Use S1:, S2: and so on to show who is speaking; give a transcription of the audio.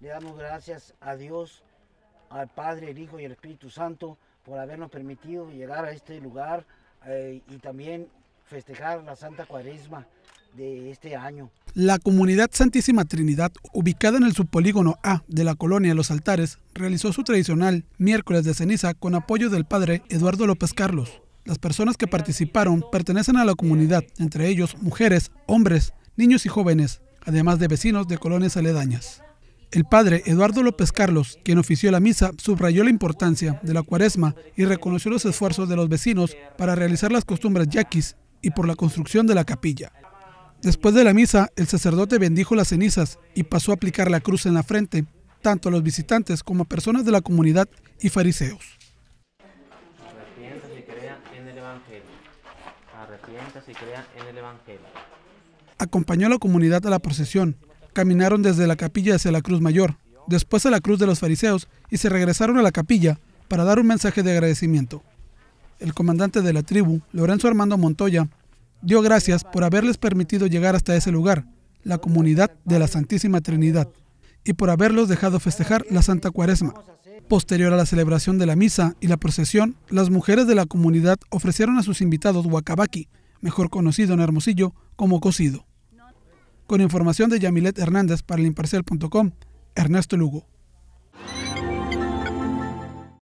S1: Le damos gracias a Dios, al Padre, el Hijo y el Espíritu Santo por habernos permitido llegar a este lugar eh, y también festejar la Santa Cuaresma de este año.
S2: La comunidad Santísima Trinidad, ubicada en el subpolígono A de la colonia Los Altares, realizó su tradicional miércoles de ceniza con apoyo del padre Eduardo López Carlos. Las personas que participaron pertenecen a la comunidad, entre ellos mujeres, hombres, niños y jóvenes, además de vecinos de colonias aledañas. El padre Eduardo López Carlos, quien ofició la misa, subrayó la importancia de la cuaresma y reconoció los esfuerzos de los vecinos para realizar las costumbres yaquis y por la construcción de la capilla. Después de la misa, el sacerdote bendijo las cenizas y pasó a aplicar la cruz en la frente, tanto a los visitantes como a personas de la comunidad y fariseos.
S3: en el Evangelio. en el Evangelio.
S2: Acompañó a la comunidad a la procesión, caminaron desde la capilla hacia la cruz mayor, después a la cruz de los fariseos y se regresaron a la capilla para dar un mensaje de agradecimiento. El comandante de la tribu, Lorenzo Armando Montoya, dio gracias por haberles permitido llegar hasta ese lugar, la comunidad de la Santísima Trinidad, y por haberlos dejado festejar la Santa Cuaresma. Posterior a la celebración de la misa y la procesión, las mujeres de la comunidad ofrecieron a sus invitados huacabaqui, mejor conocido en Hermosillo como cocido. Con información de Yamilet Hernández para el imparcial.com, Ernesto Lugo.